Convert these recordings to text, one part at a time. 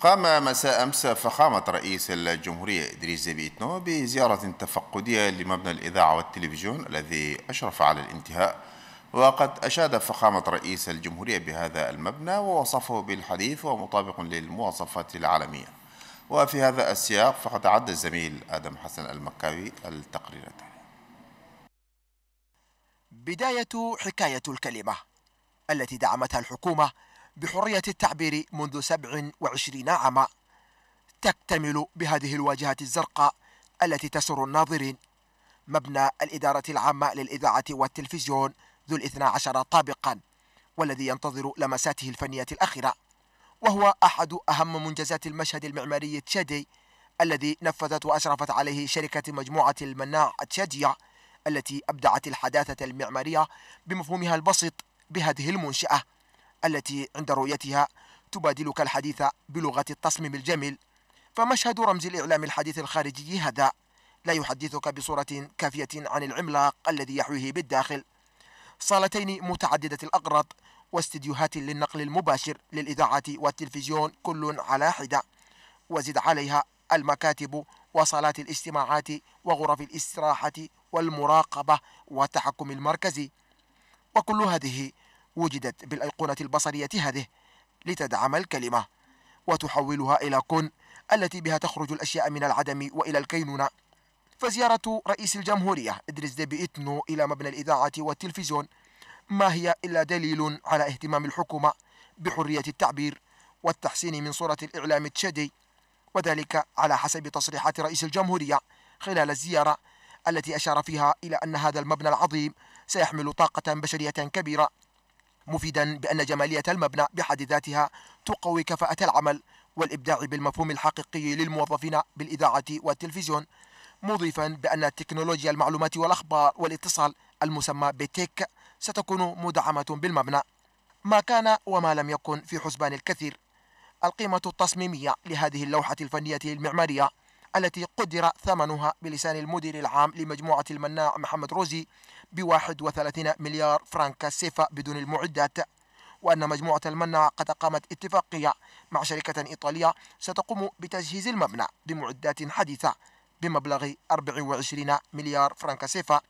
قام مساء أمس فخامة رئيس الجمهورية إدريس زبيتنو بزيارة تفقدية لمبنى الإذاعة والتلفزيون الذي أشرف على الانتهاء وقد أشاد فخامة رئيس الجمهورية بهذا المبنى ووصفه بالحديث ومطابق للمواصفات العالمية وفي هذا السياق فقد عد الزميل آدم حسن المكاوي التقرير بداية حكاية الكلمة التي دعمتها الحكومة بحرية التعبير منذ 27 عاما تكتمل بهذه الواجهة الزرقاء التي تسر الناظرين مبنى الإدارة العامة للإذاعة والتلفزيون ذو الاثنى عشر طابقا والذي ينتظر لمساته الفنية الأخيرة وهو أحد أهم منجزات المشهد المعماري التشادي الذي نفذت وأشرفت عليه شركة مجموعة المناع التشادية التي أبدعت الحداثة المعمارية بمفهومها البسيط بهذه المنشأة التي عند رؤيتها تبادلك الحديث بلغة التصميم الجميل فمشهد رمز الإعلام الحديث الخارجي هذا لا يحدثك بصورة كافية عن العملاق الذي يحويه بالداخل صالتين متعددة الأقراط واستديوهات للنقل المباشر للإذاعة والتلفزيون كل على حدة وزد عليها المكاتب وصالات الاجتماعات وغرف الاستراحة والمراقبة والتحكم المركزي وكل هذه وجدت بالأيقونة البصرية هذه لتدعم الكلمة وتحولها إلى كن التي بها تخرج الأشياء من العدم وإلى الكينونة فزيارة رئيس الجمهورية إدريس ديبي إتنو إلى مبنى الإذاعة والتلفزيون ما هي إلا دليل على اهتمام الحكومة بحرية التعبير والتحسين من صورة الإعلام التشادي وذلك على حسب تصريحات رئيس الجمهورية خلال الزيارة التي أشار فيها إلى أن هذا المبنى العظيم سيحمل طاقة بشرية كبيرة مفيدا بأن جمالية المبنى بحد ذاتها تقوي كفاءة العمل والإبداع بالمفهوم الحقيقي للموظفين بالإذاعة والتلفزيون مضيفا بأن تكنولوجيا المعلومات والأخبار والاتصال المسمى بتيك ستكون مدعمة بالمبنى ما كان وما لم يكن في حسبان الكثير القيمة التصميمية لهذه اللوحة الفنية المعمارية التي قدر ثمنها بلسان المدير العام لمجموعة المناع محمد روزي ب 31 مليار فرنك سيفا بدون المعدات وأن مجموعة المناع قد أقامت اتفاقية مع شركة إيطالية ستقوم بتجهيز المبنى بمعدات حديثة بمبلغ 24 مليار فرنك سيفا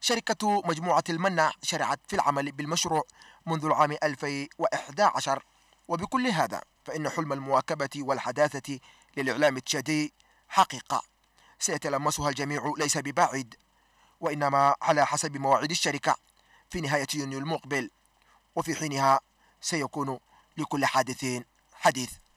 شركة مجموعة المناع شرعت في العمل بالمشروع منذ العام 2011 وبكل هذا فإن حلم المواكبة والحداثة للإعلام التشادي حقيقة سيتلمسها الجميع ليس ببعيد وإنما على حسب مواعيد الشركة في نهاية يونيو المقبل وفي حينها سيكون لكل حادث حديث